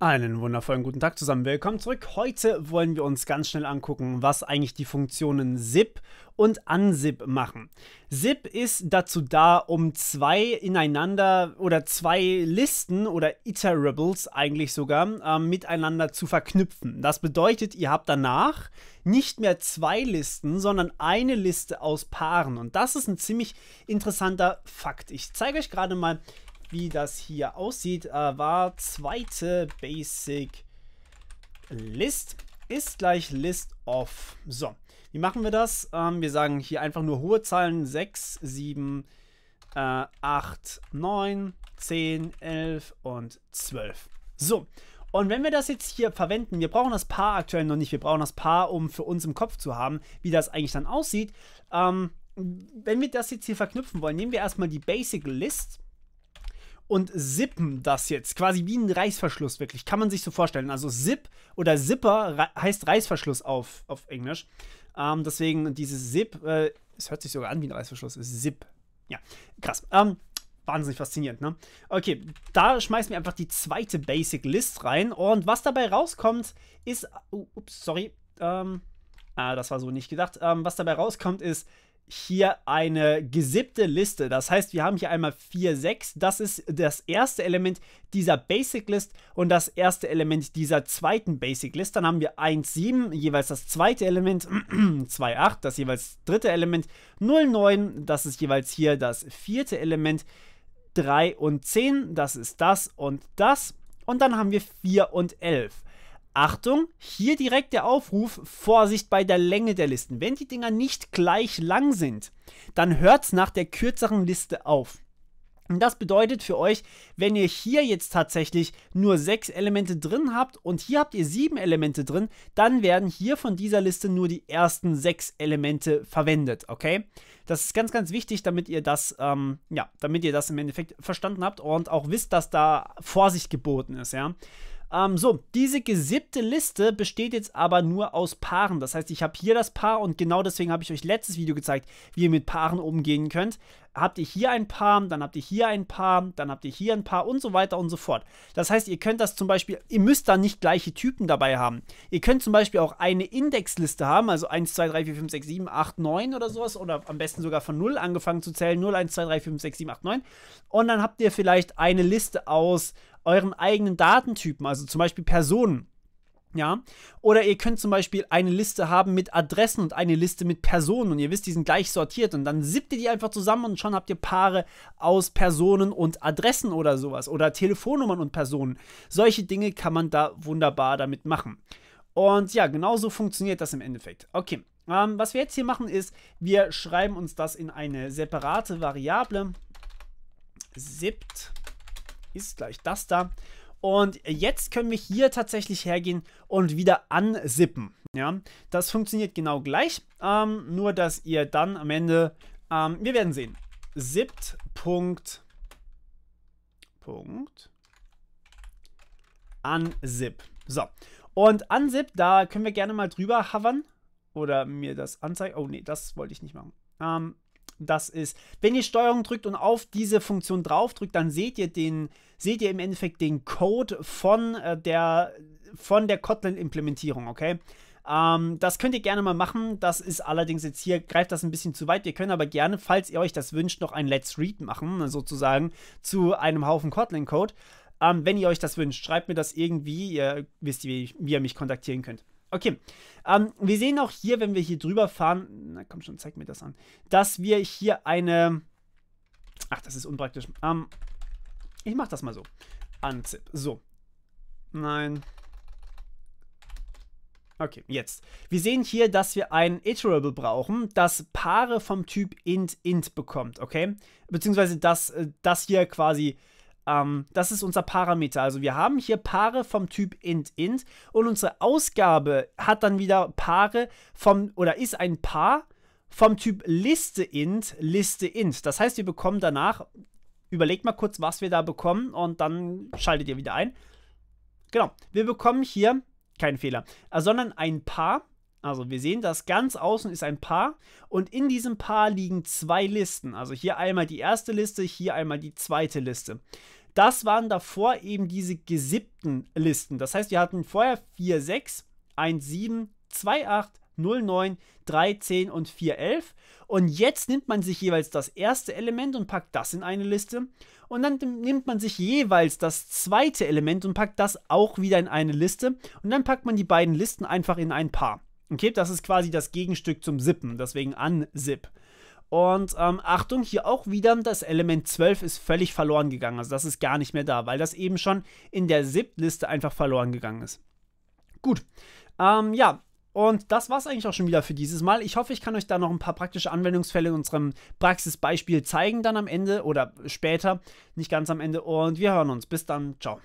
Einen wundervollen guten Tag zusammen. Willkommen zurück. Heute wollen wir uns ganz schnell angucken, was eigentlich die Funktionen zip und unzip machen. Zip ist dazu da, um zwei ineinander oder zwei Listen oder Iterables eigentlich sogar äh, miteinander zu verknüpfen. Das bedeutet, ihr habt danach nicht mehr zwei Listen, sondern eine Liste aus Paaren. Und das ist ein ziemlich interessanter Fakt. Ich zeige euch gerade mal wie das hier aussieht, äh, war zweite Basic List ist gleich List of. So, wie machen wir das? Ähm, wir sagen hier einfach nur hohe Zahlen 6, 7, äh, 8, 9, 10, 11 und 12. So, und wenn wir das jetzt hier verwenden, wir brauchen das Paar aktuell noch nicht, wir brauchen das Paar, um für uns im Kopf zu haben, wie das eigentlich dann aussieht. Ähm, wenn wir das jetzt hier verknüpfen wollen, nehmen wir erstmal die Basic List und sippen das jetzt, quasi wie ein Reißverschluss wirklich, kann man sich so vorstellen. Also Zip oder Zipper re heißt Reißverschluss auf, auf Englisch. Ähm, deswegen dieses Zip, äh, es hört sich sogar an wie ein Reißverschluss, ist Zip. Ja, krass. Ähm, wahnsinnig faszinierend, ne? Okay, da schmeißen wir einfach die zweite Basic List rein und was dabei rauskommt, ist, uh, ups, sorry, ähm, ah, das war so nicht gedacht, ähm, was dabei rauskommt ist hier eine gesippte Liste. Das heißt, wir haben hier einmal 4, 6. Das ist das erste Element dieser Basic List und das erste Element dieser zweiten Basic List. Dann haben wir 1, 7, jeweils das zweite Element, 2, 8, das jeweils dritte Element, 0, 9, das ist jeweils hier das vierte Element, 3 und 10, das ist das und das. Und dann haben wir 4 und 11. Achtung, hier direkt der Aufruf, Vorsicht bei der Länge der Listen. Wenn die Dinger nicht gleich lang sind, dann hört es nach der kürzeren Liste auf. Und das bedeutet für euch, wenn ihr hier jetzt tatsächlich nur sechs Elemente drin habt und hier habt ihr sieben Elemente drin, dann werden hier von dieser Liste nur die ersten sechs Elemente verwendet, okay? Das ist ganz, ganz wichtig, damit ihr das, ähm, ja, damit ihr das im Endeffekt verstanden habt und auch wisst, dass da Vorsicht geboten ist, ja? Ähm, so, diese gesippte Liste besteht jetzt aber nur aus Paaren. Das heißt, ich habe hier das Paar und genau deswegen habe ich euch letztes Video gezeigt, wie ihr mit Paaren umgehen könnt. Habt ihr hier ein Paar, dann habt ihr hier ein Paar, dann habt ihr hier ein Paar und so weiter und so fort. Das heißt, ihr könnt das zum Beispiel, ihr müsst da nicht gleiche Typen dabei haben. Ihr könnt zum Beispiel auch eine Indexliste haben, also 1, 2, 3, 4, 5, 6, 7, 8, 9 oder sowas oder am besten sogar von 0 angefangen zu zählen, 0, 1, 2, 3, 4, 5, 6, 7, 8, 9 und dann habt ihr vielleicht eine Liste aus euren eigenen Datentypen, also zum Beispiel Personen. Ja, oder ihr könnt zum Beispiel eine Liste haben mit Adressen und eine Liste mit Personen und ihr wisst, die sind gleich sortiert und dann sippt ihr die einfach zusammen und schon habt ihr Paare aus Personen und Adressen oder sowas oder Telefonnummern und Personen. Solche Dinge kann man da wunderbar damit machen. Und ja, genauso funktioniert das im Endeffekt. Okay, ähm, was wir jetzt hier machen ist, wir schreiben uns das in eine separate Variable. Sippt ist gleich das da. Und jetzt können wir hier tatsächlich hergehen und wieder ansippen. Ja, das funktioniert genau gleich, ähm, nur dass ihr dann am Ende, ähm, wir werden sehen, sippt. Punkt, Punkt, unzip. So, und unzip, da können wir gerne mal drüber hovern oder mir das anzeigen. Oh nee, das wollte ich nicht machen. Ähm, das ist, wenn ihr Steuerung drückt und auf diese Funktion drauf drückt, dann seht ihr den, seht ihr im Endeffekt den Code von äh, der, von der Kotlin-Implementierung, okay? Ähm, das könnt ihr gerne mal machen. Das ist allerdings jetzt hier, greift das ein bisschen zu weit. Ihr könnt aber gerne, falls ihr euch das wünscht, noch ein Let's Read machen, äh, sozusagen, zu einem Haufen Kotlin-Code. Ähm, wenn ihr euch das wünscht, schreibt mir das irgendwie. Ihr wisst, wie, wie ihr mich kontaktieren könnt. Okay, ähm, wir sehen auch hier, wenn wir hier drüber fahren, na komm schon, zeig mir das an, dass wir hier eine, ach, das ist unpraktisch, ähm, ich mach das mal so, Anzip. so, nein, Okay, jetzt. Wir sehen hier, dass wir ein Iterable brauchen, das Paare vom Typ int int bekommt, okay? Beziehungsweise, dass äh, das hier quasi ähm, das ist unser Parameter. Also wir haben hier Paare vom Typ int int und unsere Ausgabe hat dann wieder Paare vom oder ist ein Paar vom Typ Liste int Liste int. Das heißt, wir bekommen danach überlegt mal kurz, was wir da bekommen und dann schaltet ihr wieder ein. Genau, wir bekommen hier kein Fehler, sondern ein Paar. Also wir sehen, das ganz außen ist ein Paar und in diesem Paar liegen zwei Listen. Also hier einmal die erste Liste, hier einmal die zweite Liste. Das waren davor eben diese gesippten Listen. Das heißt, wir hatten vorher 4, 6, 1, 7, 2, 8, 0, 9, 3, 10 und 4, 11. Und jetzt nimmt man sich jeweils das erste Element und packt das in eine Liste. Und dann nimmt man sich jeweils das zweite Element und packt das auch wieder in eine Liste. Und dann packt man die beiden Listen einfach in ein Paar. Okay, das ist quasi das Gegenstück zum Sippen, deswegen unzip. Und ähm, Achtung, hier auch wieder, das Element 12 ist völlig verloren gegangen. Also das ist gar nicht mehr da, weil das eben schon in der SIP-Liste einfach verloren gegangen ist. Gut. Ähm, ja, und das war es eigentlich auch schon wieder für dieses Mal. Ich hoffe, ich kann euch da noch ein paar praktische Anwendungsfälle in unserem Praxisbeispiel zeigen, dann am Ende oder später, nicht ganz am Ende. Und wir hören uns. Bis dann. Ciao.